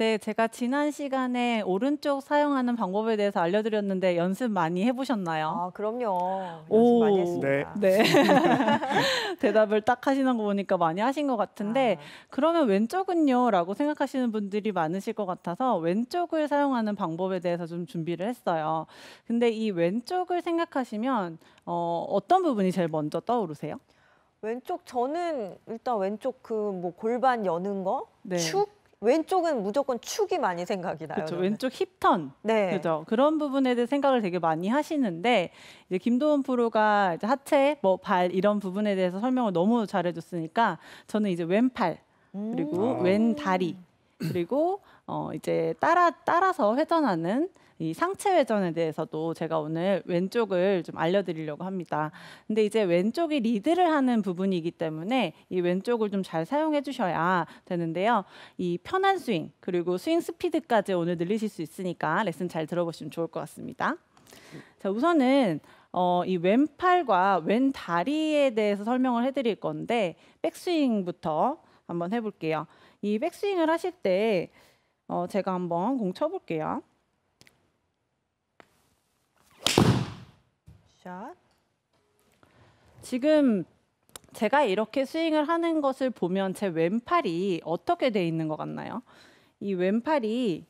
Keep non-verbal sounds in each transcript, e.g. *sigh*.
네, 제가 지난 시간에 오른쪽 사용하는 방법에 대해서 알려드렸는데 연습 많이 해보셨나요? 아, 그럼요. 연습 많이 했습니다. 네. 네. *laughs* 대답을 딱 하시는 거 보니까 많이 하신 것 같은데 아. 그러면 왼쪽은요? 라고 생각하시는 분들이 많으실 것 같아서 왼쪽을 사용하는 방법에 대해서 좀 준비를 했어요. 근데 이 왼쪽을 생각하시면 어, 어떤 부분이 제일 먼저 떠오르세요? 왼쪽 저는 일단 왼쪽 그 뭐 골반 여는 거, 네. 축 왼쪽은 무조건 축이 많이 생각이 나요. 그렇죠. 왼쪽 힙턴. 네. 그죠. 그런 부분에 대해 생각을 되게 많이 하시는데 이제 김도훈 프로가 이제 하체, 뭐 발 이런 부분에 대해서 설명을 너무 잘해줬으니까 저는 이제 왼팔 음. 그리고 음. 아. 왼 다리 그리고 어 이제 따라 따라서 회전하는 이 상체 회전에 대해서도 제가 오늘 왼쪽을 좀 알려드리려고 합니다. 근데 이제 왼쪽이 리드를 하는 부분이기 때문에 이 왼쪽을 좀 잘 사용해 주셔야 되는데요. 이 편한 스윙 그리고 스윙 스피드까지 오늘 늘리실 수 있으니까 레슨 잘 들어보시면 좋을 것 같습니다. 자 우선은 어, 이 왼팔과 왼 다리에 대해서 설명을 해드릴 건데 백스윙부터 한번 해볼게요. 이 백스윙을 하실 때 어, 제가 한번 공 쳐볼게요. 샷 지금 제가 이렇게 스윙을 하는 것을 보면 제 왼팔이 어떻게 돼 있는 것 같나요? 이 왼팔이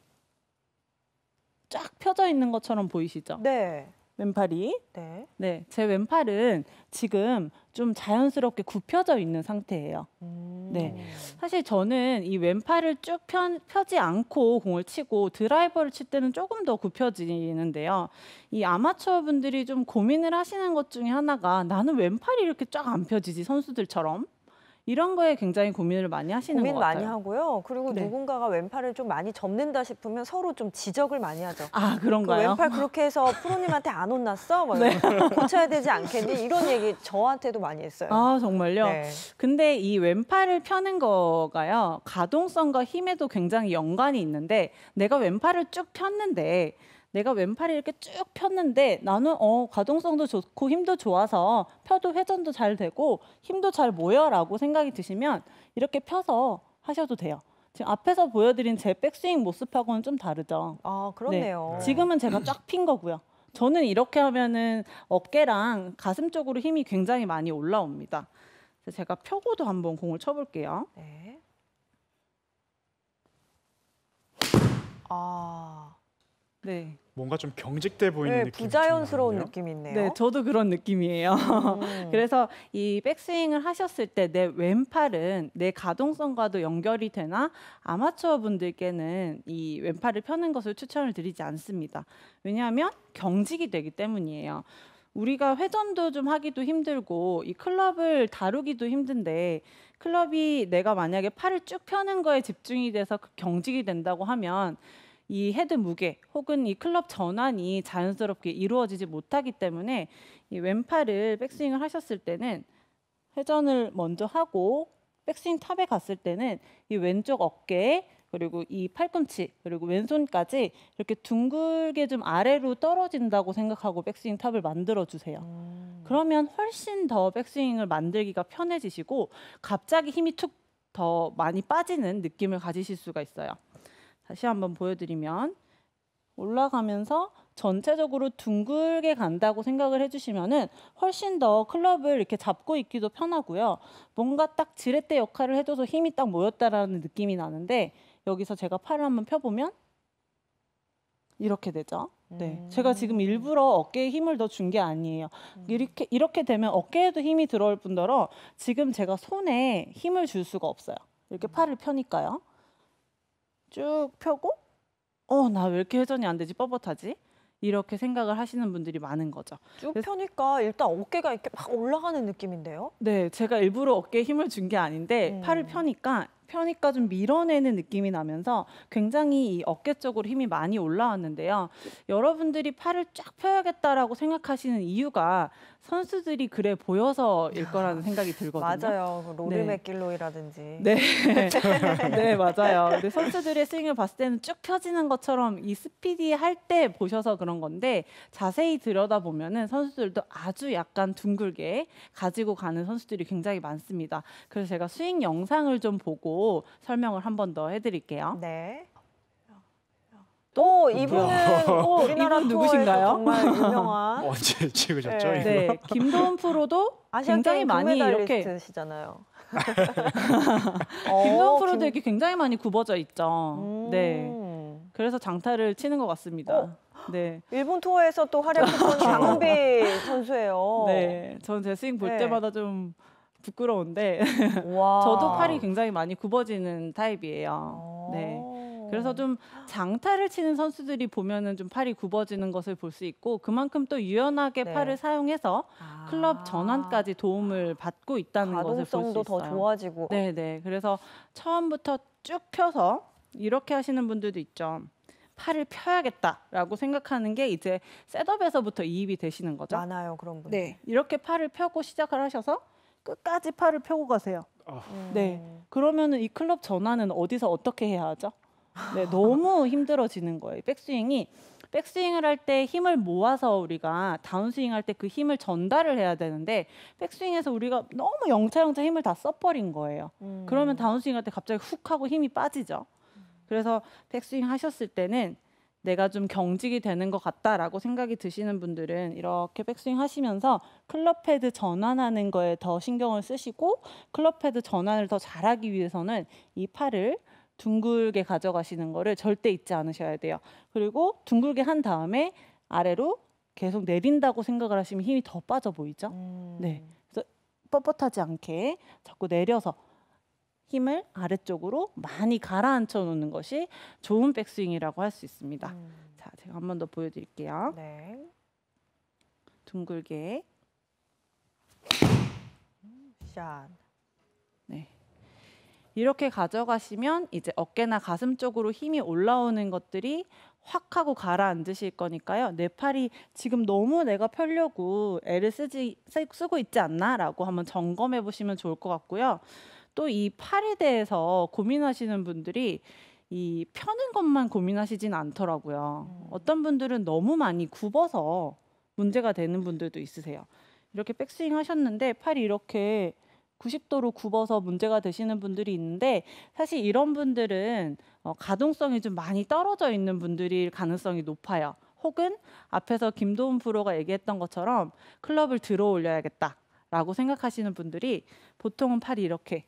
쫙 펴져 있는 것처럼 보이시죠? 네. 왼팔이. 네. 네, 제 왼팔은 지금 좀 자연스럽게 굽혀져 있는 상태예요. 음. 네. 사실 저는 이 왼팔을 쭉 편, 펴지 않고 공을 치고 드라이버를 칠 때는 조금 더 굽혀지는데요. 이 아마추어 분들이 좀 고민을 하시는 것 중에 하나가 나는 왼팔이 이렇게 쫙 안 펴지지 선수들처럼. 이런 거에 굉장히 고민을 많이 하시는 고민 것 같아요. 많이 하고요. 그리고 네. 누군가가 왼팔을 좀 많이 접는다 싶으면 서로 좀 지적을 많이 하죠. 아 그런가요? 그 왼팔 그렇게 해서 프로님한테 안 혼났어? 막 네. *laughs* 고쳐야 되지 않겠니? 이런 얘기 저한테도 많이 했어요. 아 정말요? 네. 근데 이 왼팔을 펴는 거가요. 가동성과 힘에도 굉장히 연관이 있는데 내가 왼팔을 쭉 폈는데 내가 왼팔이 이렇게 쭉 폈는데 나는 어 가동성도 좋고 힘도 좋아서 펴도 회전도 잘 되고 힘도 잘 모여라고 생각이 드시면 이렇게 펴서 하셔도 돼요. 지금 앞에서 보여드린 제 백스윙 모습하고는 좀 다르죠. 아 그렇네요. 네. 지금은 제가 쫙 핀 거고요. 저는 이렇게 하면은 어깨랑 가슴 쪽으로 힘이 굉장히 많이 올라옵니다. 제가 펴고도 한번 공을 쳐볼게요. 네. 아. 네. 뭔가 좀 경직돼 보이는 네, 느낌 부자연스러운 느낌이 있네요. 네, 저도 그런 느낌이에요. 음. *laughs* 그래서 이 백스윙을 하셨을 때 내 왼팔은 내 가동성과도 연결이 되나 아마추어 분들께는 이 왼팔을 펴는 것을 추천을 드리지 않습니다. 왜냐하면 경직이 되기 때문이에요. 우리가 회전도 좀 하기도 힘들고 이 클럽을 다루기도 힘든데 클럽이 내가 만약에 팔을 쭉 펴는 거에 집중이 돼서 그 경직이 된다고 하면 이 헤드 무게 혹은 이 클럽 전환이 자연스럽게 이루어지지 못하기 때문에 이 왼팔을 백스윙을 하셨을 때는 회전을 먼저 하고 백스윙 탑에 갔을 때는 이 왼쪽 어깨 그리고 이 팔꿈치 그리고 왼손까지 이렇게 둥글게 좀 아래로 떨어진다고 생각하고 백스윙 탑을 만들어 주세요. 음. 그러면 훨씬 더 백스윙을 만들기가 편해지시고 갑자기 힘이 툭 더 많이 빠지는 느낌을 가지실 수가 있어요. 다시 한번 보여드리면 올라가면서 전체적으로 둥글게 간다고 생각을 해주시면은 훨씬 더 클럽을 이렇게 잡고 있기도 편하고요. 뭔가 딱 지렛대 역할을 해줘서 힘이 딱 모였다라는 느낌이 나는데 여기서 제가 팔을 한번 펴보면 이렇게 되죠. 네, 음. 제가 지금 일부러 어깨에 힘을 더 준 게 아니에요. 음. 이렇게 이렇게 되면 어깨에도 힘이 들어올 뿐더러 지금 제가 손에 힘을 줄 수가 없어요. 이렇게 팔을 펴니까요. 쭉 펴고 어 나 왜 이렇게 회전이 안 되지 뻣뻣하지? 이렇게 생각을 하시는 분들이 많은 거죠. 쭉 펴니까 일단 어깨가 이렇게 막 올라가는 느낌인데요? 네, 제가 일부러 어깨에 힘을 준 게 아닌데 음. 팔을 펴니까 펴니까 좀 밀어내는 느낌이 나면서 굉장히 이 어깨 쪽으로 힘이 많이 올라왔는데요. 여러분들이 팔을 쫙 펴야겠다라고 생각하시는 이유가 선수들이 그래 보여서일 거라는 생각이 들거든요. 맞아요. 로리 그 맥길로이라든지. 네. 네. *laughs* 네, 맞아요. 근데 선수들의 스윙을 봤을 때는 쭉 펴지는 것처럼 이 스피디 할 때 보셔서 그런 건데 자세히 들여다보면은 선수들도 아주 약간 둥글게 가지고 가는 선수들이 굉장히 많습니다. 그래서 제가 스윙 영상을 좀 보고 설명을 한 번 더 해드릴게요. 네. 또 이분은 우리나라 누구신가요? 정말 유명한 *laughs* 언제 찍으셨죠? 네. 네, 김도훈 프로도 굉장히 많이 이렇게 시잖아요. *laughs* 김도훈 어, 프로도 이렇게 굉장히 많이 굽어져 있죠. 음... 네, 그래서 장타를 치는 것 같습니다. 어? 네. 일본 투어에서 또 활약했던 *laughs* 그렇죠. 장비 선수예요. 네, 저는 제 스윙 볼 네. 때마다 좀 부끄러운데 *laughs* 저도 팔이 굉장히 많이 굽어지는 타입이에요. 어. 네. 그래서 좀 장타를 치는 선수들이 보면은 좀 팔이 굽어지는 것을 볼 수 있고 그만큼 또 유연하게 네. 팔을 사용해서 아~ 클럽 전환까지 도움을 받고 있다는 것을 볼 수 있어요. 가동성도 더 좋아지고. 네, 네. 그래서 처음부터 쭉 펴서 이렇게 하시는 분들도 있죠. 팔을 펴야겠다라고 생각하는 게 이제 셋업에서부터 이입이 되시는 거죠. 많아요, 그런 분. 네. 이렇게 팔을 펴고 시작을 하셔서 끝까지 팔을 펴고 가세요. 아. 네. 그러면은 이 클럽 전환은 어디서 어떻게 해야 하죠? 네, 너무 *laughs* 힘들어지는 거예요. 백스윙이 백스윙을 할 때 힘을 모아서 우리가 다운스윙 할 때 그 힘을 전달을 해야 되는데 백스윙에서 우리가 너무 영차영차 힘을 다 써버린 거예요. 음. 그러면 다운스윙 할 때 갑자기 훅 하고 힘이 빠지죠. 그래서 백스윙 하셨을 때는 내가 좀 경직이 되는 것 같다라고 생각이 드시는 분들은 이렇게 백스윙 하시면서 클럽 헤드 전환하는 거에 더 신경을 쓰시고 클럽 헤드 전환을 더 잘하기 위해서는 이 팔을 둥글게 가져가시는 거를 절대 잊지 않으셔야 돼요. 그리고 둥글게 한 다음에 아래로 계속 내린다고 생각을 하시면 힘이 더 빠져 보이죠. 음. 네. 그래서 뻣뻣하지 않게 자꾸 내려서 힘을 아래쪽으로 많이 가라앉혀 놓는 것이 좋은 백스윙이라고 할 수 있습니다. 음. 자, 제가 한 번 더 보여드릴게요. 네. 둥글게. 샷. 네. 이렇게 가져가시면 이제 어깨나 가슴 쪽으로 힘이 올라오는 것들이 확 하고 가라앉으실 거니까요. 내 팔이 지금 너무 내가 펴려고 애를 쓰지 쓰고 있지 않나라고 한번 점검해 보시면 좋을 것 같고요. 또이 팔에 대해서 고민하시는 분들이 이 펴는 것만 고민하시진 않더라고요. 음. 어떤 분들은 너무 많이 굽어서 문제가 되는 분들도 있으세요. 이렇게 백스윙 하셨는데 팔이 이렇게 90도로 굽어서 문제가 되시는 분들이 있는데 사실 이런 분들은 어, 가동성이 좀 많이 떨어져 있는 분들일 가능성이 높아요. 혹은 앞에서 김도훈 프로가 얘기했던 것처럼 클럽을 들어 올려야겠다. 라고 생각하시는 분들이 보통은 팔이 이렇게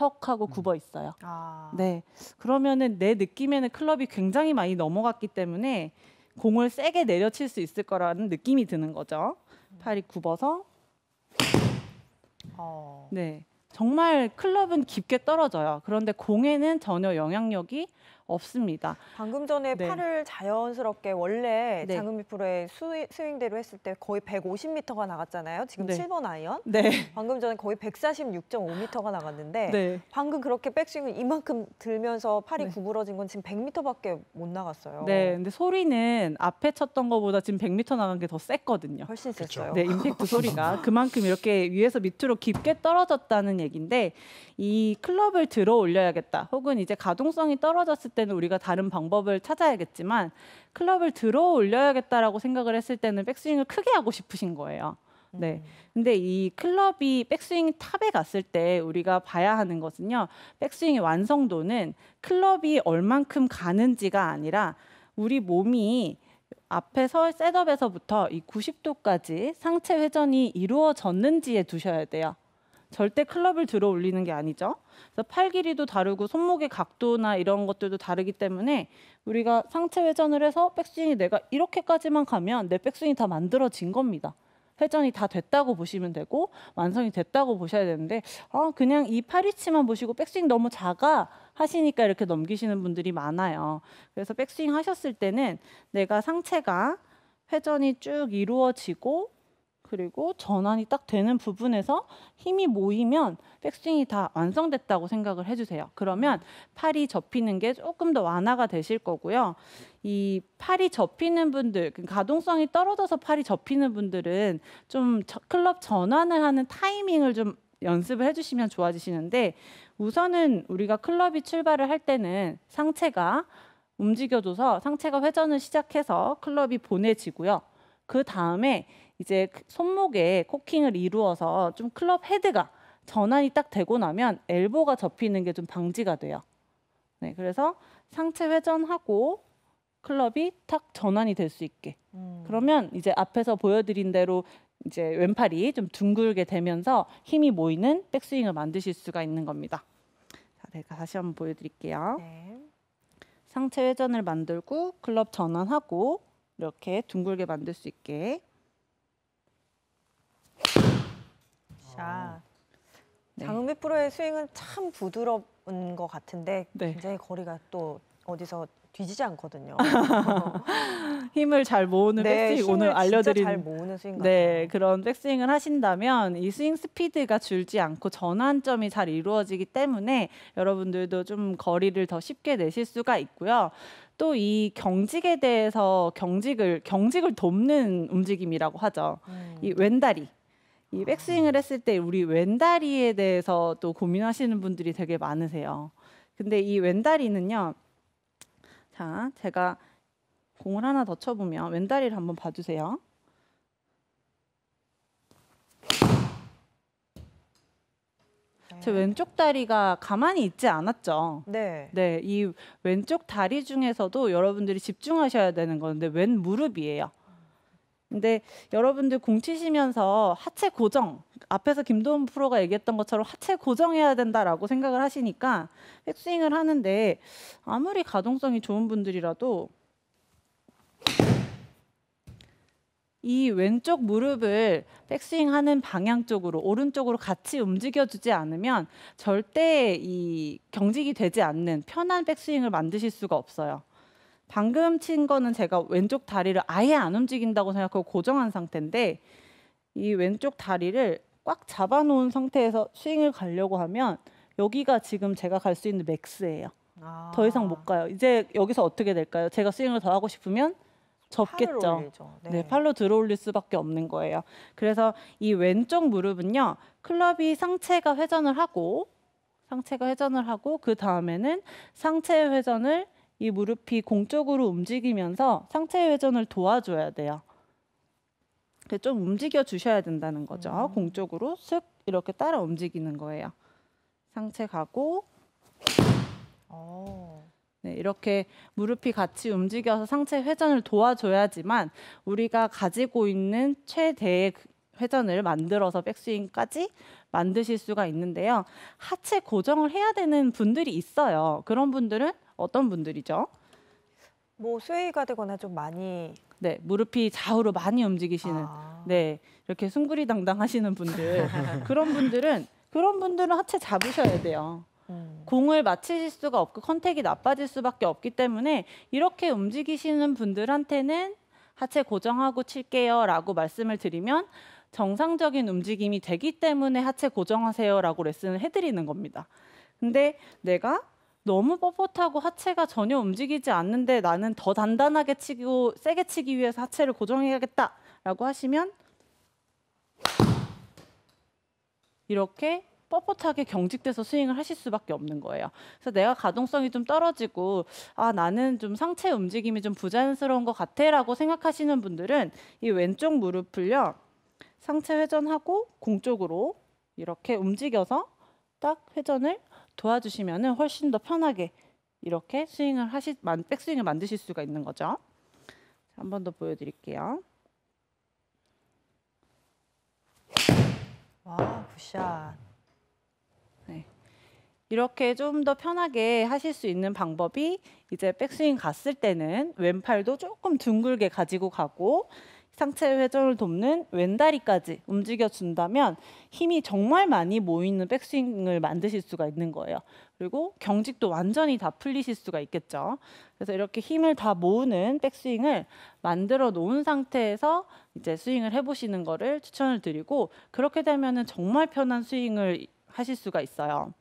턱하고 음. 굽어 있어요. 아. 네. 그러면은 내 느낌에는 클럽이 굉장히 많이 넘어갔기 때문에 공을 세게 내려칠 수 있을 거라는 느낌이 드는 거죠. 팔이 굽어서 어. 네. 정말 클럽은 깊게 떨어져요. 그런데 공에는 전혀 영향력이 없습니다. 방금 전에 네. 팔을 자연스럽게 원래 네. 장금미 프로의 스윙, 스윙대로 했을 때 거의 150m가 나갔잖아요. 지금 네. 7번 아이언. 네. 방금 전에 거의 146.5m가 나갔는데 네. 방금 그렇게 백스윙을 이만큼 들면서 팔이 네. 구부러진 건 지금 100m밖에 못 나갔어요. 네. 근데 소리는 앞에 쳤던 것보다 지금 100m 나간 게더 셌거든요. 훨씬 셌어요. 그렇죠. 네, 임팩트 소리가 그만큼 이렇게 위에서 밑으로 깊게 떨어졌다는 얘기인데 이 클럽을 들어 올려야겠다. 혹은 이제 가동성이 떨어졌을 때는 우리가 다른 방법을 찾아야겠지만 클럽을 들어 올려야겠다라고 생각을 했을 때는 백스윙을 크게 하고 싶으신 거예요. 네. 음. 근데 이 클럽이 백스윙 탑에 갔을 때 우리가 봐야 하는 것은요. 백스윙의 완성도는 클럽이 얼만큼 가는지가 아니라 우리 몸이 앞에서 셋업에서부터 이 90도까지 상체 회전이 이루어졌는지에 두셔야 돼요. 절대 클럽을 들어 올리는 게 아니죠. 그래서 팔 길이도 다르고 손목의 각도나 이런 것들도 다르기 때문에 우리가 상체 회전을 해서 백스윙이 내가 이렇게까지만 가면 내 백스윙이 다 만들어진 겁니다. 회전이 다 됐다고 보시면 되고 완성이 됐다고 보셔야 되는데 아 그냥 이 팔위치만 보시고 백스윙 너무 작아 하시니까 이렇게 넘기시는 분들이 많아요. 그래서 백스윙 하셨을 때는 내가 상체가 회전이 쭉 이루어지고 그리고 전환이 딱 되는 부분에서 힘이 모이면 백스윙이 다 완성됐다고 생각을 해주세요. 그러면 팔이 접히는 게 조금 더 완화가 되실 거고요. 이 팔이 접히는 분들, 그 가동성이 떨어져서 팔이 접히는 분들은 좀 클럽 전환을 하는 타이밍을 좀 연습을 해주시면 좋아지시는데 우선은 우리가 클럽이 출발을 할 때는 상체가 움직여줘서 상체가 회전을 시작해서 클럽이 보내지고요. 그 다음에 이제 그 손목에 코킹을 이루어서 좀 클럽 헤드가 전환이 딱 되고 나면 엘보가 접히는 게 좀 방지가 돼요. 네, 그래서 상체 회전하고 클럽이 탁 전환이 될 수 있게. 음. 그러면 이제 앞에서 보여드린 대로 이제 왼팔이 좀 둥글게 되면서 힘이 모이는 백스윙을 만드실 수가 있는 겁니다. 자, 제가 다시 한번 보여드릴게요. 네. 상체 회전을 만들고 클럽 전환하고 이렇게 둥글게 만들 수 있게. 자, 아. 네. 장은비 프로의 스윙은 참 부드러운 것 같은데 네. 굉장히 거리가 또 어디서 뒤지지 않거든요. *laughs* 힘을 잘 모으는 네, 백스윙 오늘 알려드린 잘 모으는 스윙 네 그런 백스윙을 하신다면 이 스윙 스피드가 줄지 않고 전환점이 잘 이루어지기 때문에 여러분들도 좀 거리를 더 쉽게 내실 수가 있고요. 또 이 경직에 대해서 경직을 경직을 돕는 움직임이라고 하죠. 음. 이 왼다리 이 백스윙을 했을 때 우리 왼다리에 대해서 또 고민하시는 분들이 되게 많으세요. 근데 이 왼다리는요. 자, 제가 공을 하나 더 쳐보면 왼다리를 한번 봐주세요. 제 네. 왼쪽 다리가 가만히 있지 않았죠. 네. 네, 이 왼쪽 다리 중에서도 여러분들이 집중하셔야 되는 건데 왼 무릎이에요. 근데 여러분들 공 치시면서 하체 고정 앞에서 김도훈 프로가 얘기했던 것처럼 하체 고정해야 된다라고 생각을 하시니까 백스윙을 하는데 아무리 가동성이 좋은 분들이라도 이 왼쪽 무릎을 백스윙하는 방향 쪽으로 오른쪽으로 같이 움직여주지 않으면 절대 이 경직이 되지 않는 편한 백스윙을 만드실 수가 없어요. 방금 친 거는 제가 왼쪽 다리를 아예 안 움직인다고 생각하고 고정한 상태인데 이 왼쪽 다리를 꽉 잡아놓은 상태에서 스윙을 가려고 하면 여기가 지금 제가 갈 수 있는 맥스예요. 아. 더 이상 못 가요. 이제 여기서 어떻게 될까요? 제가 스윙을 더 하고 싶으면 접겠죠. 네. 네. 팔로 들어올릴 수밖에 없는 거예요. 그래서 이 왼쪽 무릎은요, 클럽이 상체가 회전을 하고 상체가 회전을 하고 그 다음에는 상체 회전을 이 무릎이 공적으로 움직이면서 상체 회전을 도와줘야 돼요. 좀 움직여 주셔야 된다는 거죠. 음. 공적으로 슥 이렇게 따라 움직이는 거예요. 상체 가고 오. 어. 네, 이렇게 무릎이 같이 움직여서 상체 회전을 도와줘야지만 우리가 가지고 있는 최대의 그 회전을 만들어서 백스윙까지 만드실 수가 있는데요. 하체 고정을 해야 되는 분들이 있어요. 그런 분들은 어떤 분들이죠? 뭐스웨가 되거나 좀 많이 네 무릎이 좌우로 많이 움직이시는 아. 네 이렇게 숭구리당당 하시는 분들 *laughs* 그런 분들은 그런 분들은 하체 잡으셔야 돼요. 음. 공을 맞히실 수가 없고 컨택이 나빠질 수밖에 없기 때문에 이렇게 움직이시는 분들한테는 하체 고정하고 칠게요라고 말씀을 드리면 정상적인 움직임이 되기 때문에 하체 고정하세요라고 레슨을 해드리는 겁니다. 근데 내가 너무 뻣뻣하고 하체가 전혀 움직이지 않는데 나는 더 단단하게 치고 세게 치기 위해서 하체를 고정해야겠다라고 하시면 이렇게 뻣뻣하게 경직돼서 스윙을 하실 수밖에 없는 거예요. 그래서 내가 가동성이 좀 떨어지고 아 나는 좀 상체 움직임이 좀 부자연스러운 것 같아라고 생각하시는 분들은 이 왼쪽 무릎을요 상체 회전하고 공 쪽으로 이렇게 움직여서 딱 회전을 도와주시면 훨씬 더 편하게 이렇게 스윙을 하시 백스윙을 만드실 수가 있는 거죠. 한 번 더 보여드릴게요. 와 굿샷. 네. 이렇게 좀 더 편하게 하실 수 있는 방법이 이제 백스윙 갔을 때는 왼팔도 조금 둥글게 가지고 가고 상체 회전을 돕는 왼다리까지 움직여준다면 힘이 정말 많이 모이는 백스윙을 만드실 수가 있는 거예요. 그리고 경직도 완전히 다 풀리실 수가 있겠죠. 그래서 이렇게 힘을 다 모으는 백스윙을 만들어 놓은 상태에서 이제 스윙을 해보시는 거를 추천을 드리고 그렇게 되면 은 정말 편한 스윙을 하실 수가 있어요.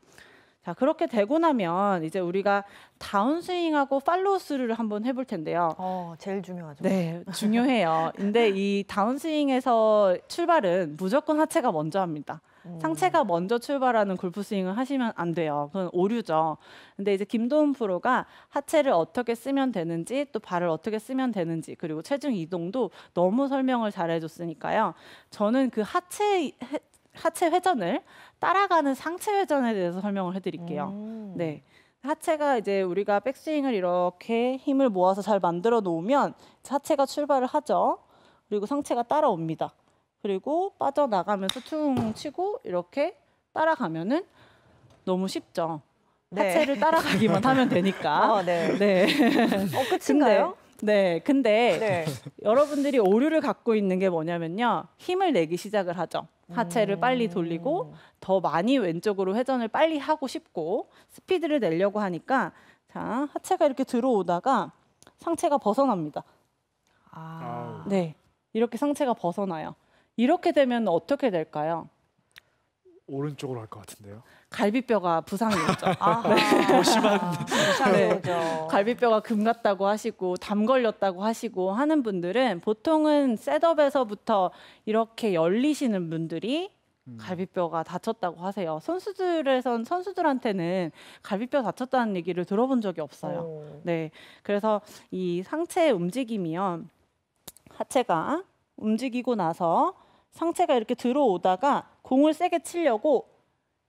자, 그렇게 되고 나면 이제 우리가 다운스윙하고 팔로우스루를 한번 해볼 텐데요. 어, 제일 중요하죠. 네, 중요해요. 근데 이 다운스윙에서 출발은 무조건 하체가 먼저 합니다. 음. 상체가 먼저 출발하는 골프 스윙을 하시면 안 돼요. 그건 오류죠. 근데 이제 김도훈 프로가 하체를 어떻게 쓰면 되는지 또 발을 어떻게 쓰면 되는지 그리고 체중 이동도 너무 설명을 잘 해줬으니까요. 저는 그 하체 하체 회전을 따라가는 상체 회전에 대해서 설명을 해드릴게요. 음. 네. 하체가 이제 우리가 백스윙을 이렇게 힘을 모아서 잘 만들어 놓으면 하체가 출발을 하죠. 그리고 상체가 따라옵니다. 그리고 빠져나가면서 퉁 치고 이렇게 따라가면은 너무 쉽죠. 네. 하체를 따라가기만 하면 되니까. *laughs* 어, 네. 네. 어, 끝인가요? 네, 근데 네. 여러분들이 오류를 갖고 있는 게 뭐냐면요. 힘을 내기 시작을 하죠. 하체를 빨리 돌리고 음. 더 많이 왼쪽으로 회전을 빨리 하고 싶고 스피드를 내려고 하니까 자 하체가 이렇게 들어오다가 상체가 벗어납니다. 아. 네 이렇게 상체가 벗어나요. 이렇게 되면 어떻게 될까요? 오른쪽으로 할 것 같은데요. 갈비뼈가 *laughs* 네. 아, 네. 부상이 오죠. 심한. 부상이 오죠. 갈비뼈가 금 같다고 하시고 담 걸렸다고 하시고 하는 분들은 보통은 셋업에서부터 이렇게 열리시는 분들이 음. 갈비뼈가 다쳤다고 하세요. 선수들에선 선수들한테는 갈비뼈 다쳤다는 얘기를 들어본 적이 없어요. 네, 그래서 이 상체의 움직임이요, 하체가 움직이고 나서 상체가 이렇게 들어오다가 공을 세게 치려고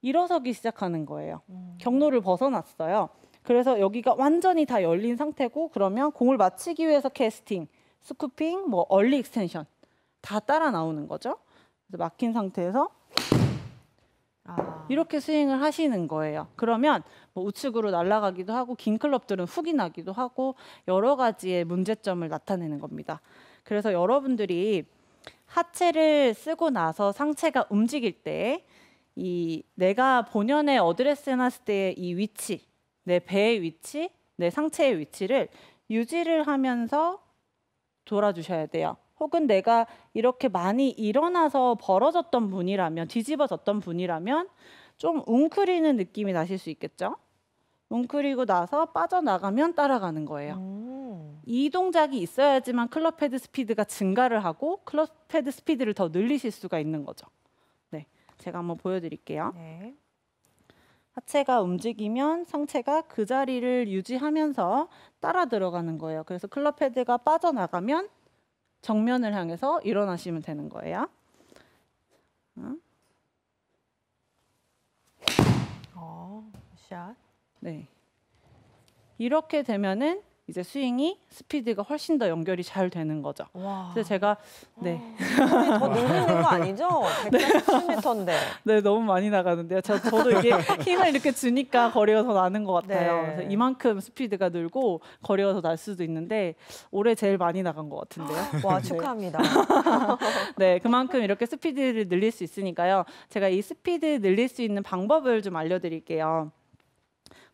일어서기 시작하는 거예요. 음. 경로를 벗어났어요. 그래서 여기가 완전히 다 열린 상태고 그러면 공을 맞히기 위해서 캐스팅, 스쿠핑, 뭐 얼리 익스텐션 다 따라 나오는 거죠. 그래서 막힌 상태에서 아. 이렇게 스윙을 하시는 거예요. 그러면 뭐 우측으로 날아가기도 하고 긴 클럽들은 훅이 나기도 하고 여러 가지의 문제점을 나타내는 겁니다. 그래서 여러분들이 하체를 쓰고 나서 상체가 움직일 때 이 내가 본연의 어드레스나스대의 이 위치, 내 배의 위치, 내 상체의 위치를 유지를 하면서 돌아주셔야 돼요. 혹은 내가 이렇게 많이 일어나서 벌어졌던 분이라면 뒤집어졌던 분이라면 좀 웅크리는 느낌이 나실 수 있겠죠? 웅크리고 나서 빠져나가면 따라가는 거예요. 음. 이 동작이 있어야지만 클럽 헤드 스피드가 증가를 하고 클럽 헤드 스피드를 더 늘리실 수가 있는 거죠. 네, 제가 한번 보여드릴게요. 네. 하체가 움직이면 상체가 그 자리를 유지하면서 따라 들어가는 거예요. 그래서 클럽 헤드가 빠져나가면 정면을 향해서 일어나시면 되는 거예요. 어, 어 샷. 네. 이렇게 되면은 이제 스윙이 스피드가 훨씬 더 연결이 잘 되는 거죠. 그래서 제가 네. 아. 더 늘리는 거 아니죠? 170m인데. *laughs* 네, 너무 많이 나가는데요. 저, 저도 이게 *laughs* 힘을 이렇게 주니까 거리가 더 나는 것 같아요. 네. 그래서 이만큼 스피드가 늘고 거리가 더 날 수도 있는데 올해 제일 많이 나간 것 같은데요. *gasps* 와, 네. 축하합니다. *laughs* 네, 그만큼 이렇게 스피드를 늘릴 수 있으니까요. 제가 이 스피드 늘릴 수 있는 방법을 좀 알려드릴게요.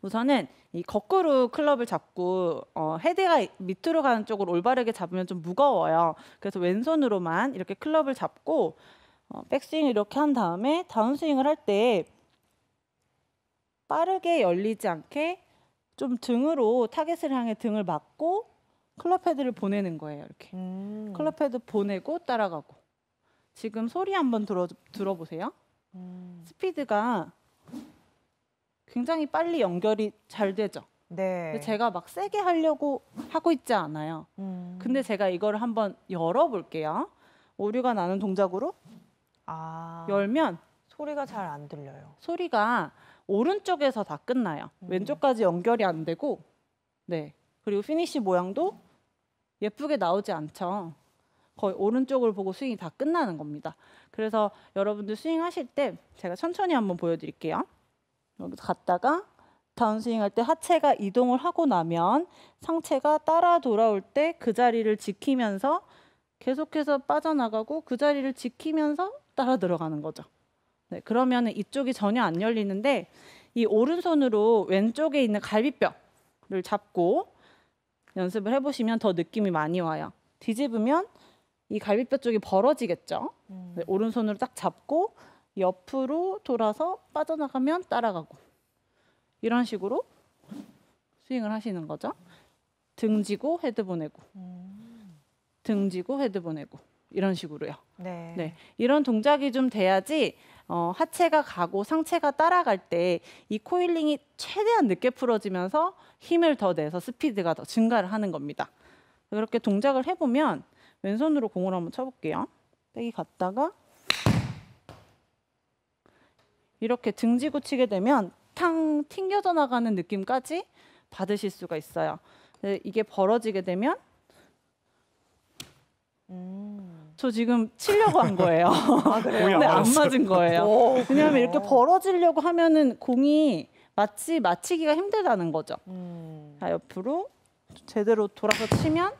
우선은 이 거꾸로 클럽을 잡고 어, 헤드가 밑으로 가는 쪽을 올바르게 잡으면 좀 무거워요. 그래서 왼손으로만 이렇게 클럽을 잡고 어, 백스윙 이렇게 한 다음에 다운스윙을 할 때 빠르게 열리지 않게 좀 등으로 타겟을 향해 등을 맞고 클럽 헤드를 보내는 거예요. 이렇게 음. 클럽 헤드 보내고 따라가고 지금 소리 한번 들어 들어보세요. 음. 스피드가 굉장히 빨리 연결이 잘 되죠. 네. 근데 제가 막 세게 하려고 하고 있지 않아요. 음. 근데 제가 이걸 한번 열어볼게요. 오류가 나는 동작으로 아, 열면 소리가 잘 안 들려요. 소리가 오른쪽에서 다 끝나요. 음. 왼쪽까지 연결이 안 되고, 네. 그리고 피니쉬 모양도 예쁘게 나오지 않죠. 거의 오른쪽을 보고 스윙이 다 끝나는 겁니다. 그래서 여러분들 스윙하실 때 제가 천천히 한번 보여드릴게요. 여기서 갔다가 다운스윙 할 때 하체가 이동을 하고 나면 상체가 따라 돌아올 때 그 자리를 지키면서 계속해서 빠져나가고 그 자리를 지키면서 따라 들어가는 거죠. 네, 그러면 이쪽이 전혀 안 열리는데 이 오른손으로 왼쪽에 있는 갈비뼈를 잡고 연습을 해보시면 더 느낌이 많이 와요. 뒤집으면 이 갈비뼈 쪽이 벌어지겠죠. 음. 네, 오른손으로 딱 잡고 옆으로 돌아서 빠져나가면 따라가고 이런 식으로 스윙을 하시는 거죠. 등지고 헤드 보내고 등지고 헤드 보내고 이런 식으로요. 네. 네. 이런 동작이 좀 돼야지 어, 하체가 가고 상체가 따라갈 때 이 코일링이 최대한 늦게 풀어지면서 힘을 더 내서 스피드가 더 증가를 하는 겁니다. 그렇게 동작을 해보면 왼손으로 공을 한번 쳐볼게요. 빼기 갔다가 이렇게 등지고 치게 되면 탕 튕겨져 나가는 느낌까지 받으실 수가 있어요. 이게 벌어지게 되면 음. 저 지금 치려고 한 거예요. *laughs* 아, 근데 안 맞은 거예요. 왜냐하면 이렇게 벌어지려고 하면은 공이 마치 맞히기가 힘들다는 거죠. 음. 자, 옆으로 제대로 돌아서 치면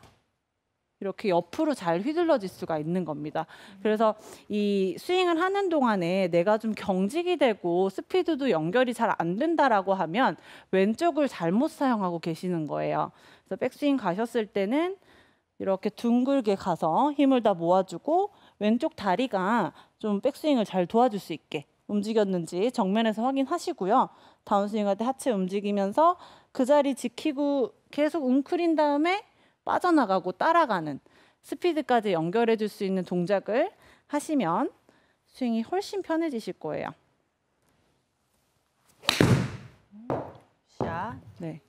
이렇게 옆으로 잘 휘둘러질 수가 있는 겁니다. 음. 그래서 이 스윙을 하는 동안에 내가 좀 경직이 되고 스피드도 연결이 잘 안 된다라고 하면 왼쪽을 잘못 사용하고 계시는 거예요. 그래서 백스윙 가셨을 때는 이렇게 둥글게 가서 힘을 다 모아주고 왼쪽 다리가 좀 백스윙을 잘 도와줄 수 있게 움직였는지 정면에서 확인하시고요. 다운스윙 할 때 하체 움직이면서 그 자리 지키고 계속 웅크린 다음에 빠져나가고 따라가는 스피드까지 연결해 줄 수 있는 동작을 하시면 스윙이 훨씬 편해지실 거예요. 네.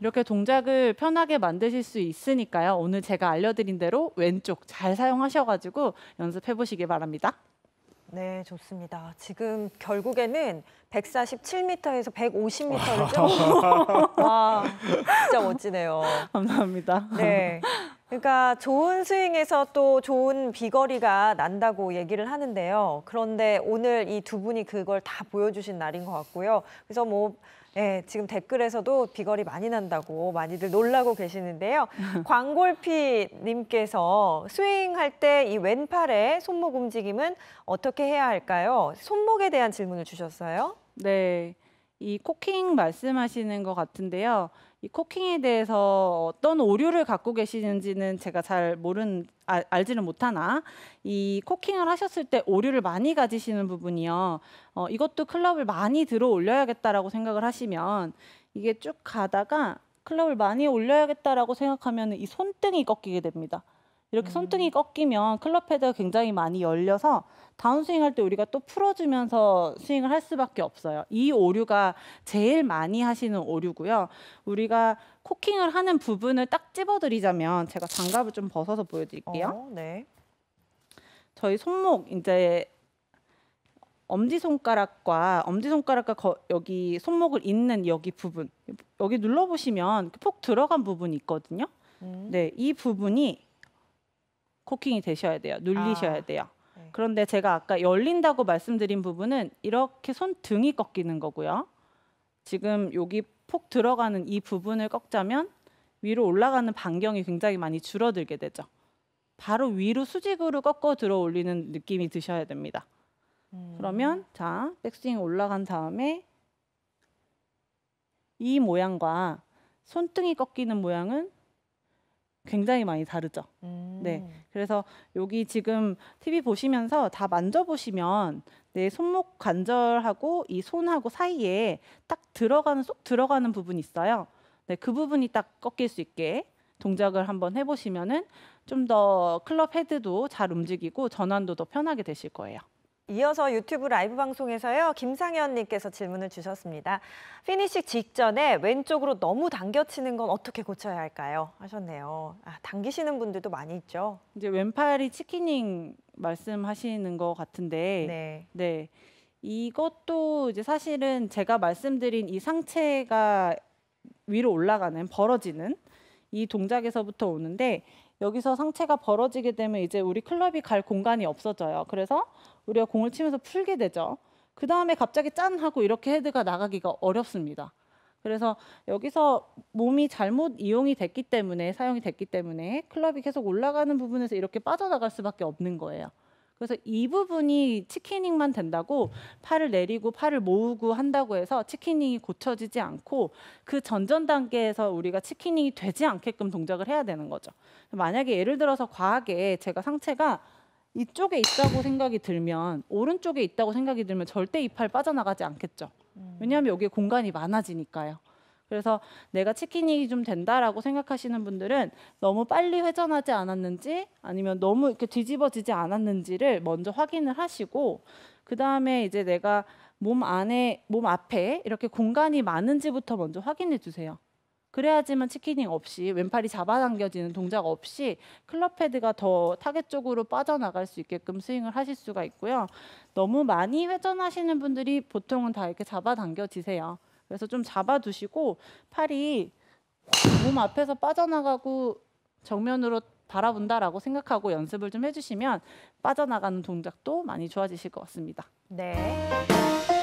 이렇게 동작을 편하게 만드실 수 있으니까요. 오늘 제가 알려드린 대로 왼쪽 잘 사용하셔가지고 연습해 보시기 바랍니다. 네, 좋습니다. 지금 결국에는 147m에서 150m를 죠 와, 진짜 멋지네요. 감사합니다. 네. 그러니까 좋은 스윙에서 또 좋은 비거리가 난다고 얘기를 하는데요. 그런데 오늘 이 두 분이 그걸 다 보여주신 날인 것 같고요. 그래서 뭐 예, 지금 댓글에서도 비거리 많이 난다고 많이들 놀라고 계시는데요. *laughs* 광골피님께서 스윙할 때 이 왼팔의 손목 움직임은 어떻게 해야 할까요? 손목에 대한 질문을 주셨어요. 네, 이 코킹 말씀하시는 것 같은데요. 이 코킹에 대해서 어떤 오류를 갖고 계시는지는 제가 잘 모르는 아, 알지는 못하나 이 코킹을 하셨을 때 오류를 많이 가지시는 부분이요. 어, 이것도 클럽을 많이 들어 올려야겠다라고 생각을 하시면 이게 쭉 가다가 클럽을 많이 올려야겠다라고 생각하면 이 손등이 꺾이게 됩니다. 이렇게 음. 손등이 꺾이면 클럽 헤드가 굉장히 많이 열려서 다운스윙 할때 우리가 또 풀어주면서 스윙을 할 수밖에 없어요. 이 오류가 제일 많이 하시는 오류고요. 우리가 코킹을 하는 부분을 딱 집어드리자면 제가 장갑을 좀 벗어서 보여드릴게요. 어, 네. 저희 손목 이제 엄지손가락과 엄지손가락과 거, 여기 손목을 잇는 여기 부분 여기 눌러보시면 폭 들어간 부분이 있거든요. 음. 네, 이 부분이 코킹이 되셔야 돼요. 눌리셔야 아, 돼요. 네. 그런데 제가 아까 열린다고 말씀드린 부분은 이렇게 손등이 꺾이는 거고요. 지금 여기 폭 들어가는 이 부분을 꺾자면 위로 올라가는 반경이 굉장히 많이 줄어들게 되죠. 바로 위로 수직으로 꺾어 들어 올리는 느낌이 드셔야 됩니다. 음. 그러면 자 백스윙 올라간 다음에 이 모양과 손등이 꺾이는 모양은 굉장히 많이 다르죠. 음. 네. 그래서 여기 지금 TV 보시면서 다 만져보시면 내 손목 관절하고 이 손하고 사이에 딱 들어가는 쏙 들어가는 부분이 있어요. 네, 그 부분이 딱 꺾일 수 있게 동작을 한번 해보시면은 좀 더 클럽 헤드도 잘 움직이고 전환도 더 편하게 되실 거예요. 이어서 유튜브 라이브 방송에서요. 김상현 님께서 질문을 주셨습니다. 피니시 직전에 왼쪽으로 너무 당겨치는 건 어떻게 고쳐야 할까요? 하셨네요. 아, 당기시는 분들도 많이 있죠. 이제 왼팔이 치키닝 말씀하시는 것 같은데 네. 네. 이것도 이제 사실은 제가 말씀드린 이 상체가 위로 올라가는 벌어지는 이 동작에서부터 오는데 여기서 상체가 벌어지게 되면 이제 우리 클럽이 갈 공간이 없어져요. 그래서 우리가 공을 치면서 풀게 되죠. 그 다음에 갑자기 짠 하고 이렇게 헤드가 나가기가 어렵습니다. 그래서 여기서 몸이 잘못 이용이 됐기 때문에 사용이 됐기 때문에 클럽이 계속 올라가는 부분에서 이렇게 빠져나갈 수밖에 없는 거예요. 그래서 이 부분이 치킨닝만 된다고 팔을 내리고 팔을 모으고 한다고 해서 치킨닝이 고쳐지지 않고 그 전전 단계에서 우리가 치킨닝이 되지 않게끔 동작을 해야 되는 거죠. 만약에 예를 들어서 과하게 제가 상체가 이쪽에 있다고 생각이 들면 오른쪽에 있다고 생각이 들면 절대 이 팔 빠져나가지 않겠죠. 왜냐하면 여기에 공간이 많아지니까요. 그래서 내가 치킨이 좀 된다라고 생각하시는 분들은 너무 빨리 회전하지 않았는지 아니면 너무 이렇게 뒤집어지지 않았는지를 먼저 확인을 하시고 그 다음에 이제 내가 몸 안에 몸 앞에 이렇게 공간이 많은지부터 먼저 확인해 주세요. 그래야지만 치킨닝 없이 왼팔이 잡아당겨지는 동작 없이 클럽 헤드가 더 타겟 쪽으로 빠져나갈 수 있게끔 스윙을 하실 수가 있고요. 너무 많이 회전하시는 분들이 보통은 다 이렇게 잡아당겨지세요. 그래서 좀 잡아두시고 팔이 몸 앞에서 빠져나가고 정면으로 바라본다라고 생각하고 연습을 좀 해주시면 빠져나가는 동작도 많이 좋아지실 것 같습니다. 네.